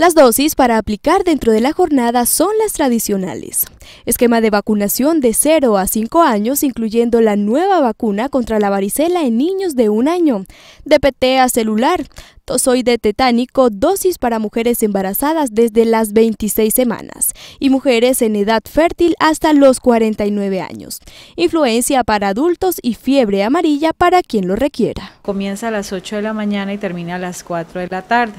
Las dosis para aplicar dentro de la jornada son las tradicionales. Esquema de vacunación de 0 a 5 años, incluyendo la nueva vacuna contra la varicela en niños de un año, DPT a celular, tozoide tetánico, dosis para mujeres embarazadas desde las 26 semanas y mujeres en edad fértil hasta los 49 años, influencia para adultos y fiebre amarilla para quien lo requiera. Comienza a las 8 de la mañana y termina a las 4 de la tarde.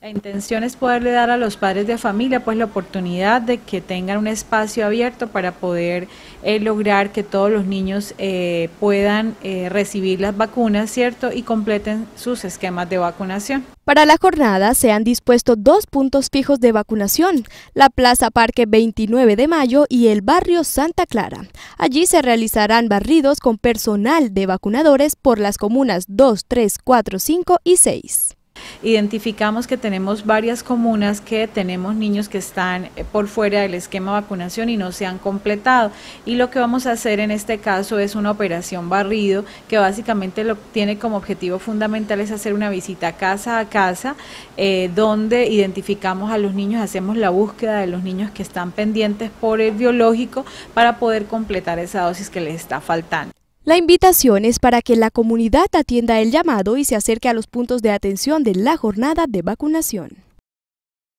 La intención es poderle dar a los padres de familia pues la oportunidad de que tengan un espacio abierto para poder eh, lograr que todos los niños eh, puedan eh, recibir las vacunas, ¿cierto? Y completen sus esquemas de vacunación. Para la jornada se han dispuesto dos puntos fijos de vacunación, la Plaza Parque 29 de Mayo y el barrio Santa Clara. Allí se realizarán barridos con personal de vacunadores por las comunas 2, 3, 4, 5 y 6 identificamos que tenemos varias comunas que tenemos niños que están eh, por fuera del esquema de vacunación y no se han completado. Y lo que vamos a hacer en este caso es una operación barrido que básicamente lo tiene como objetivo fundamental es hacer una visita casa a casa eh, donde identificamos a los niños, hacemos la búsqueda de los niños que están pendientes por el biológico para poder completar esa dosis que les está faltando. La invitación es para que la comunidad atienda el llamado y se acerque a los puntos de atención de la jornada de vacunación.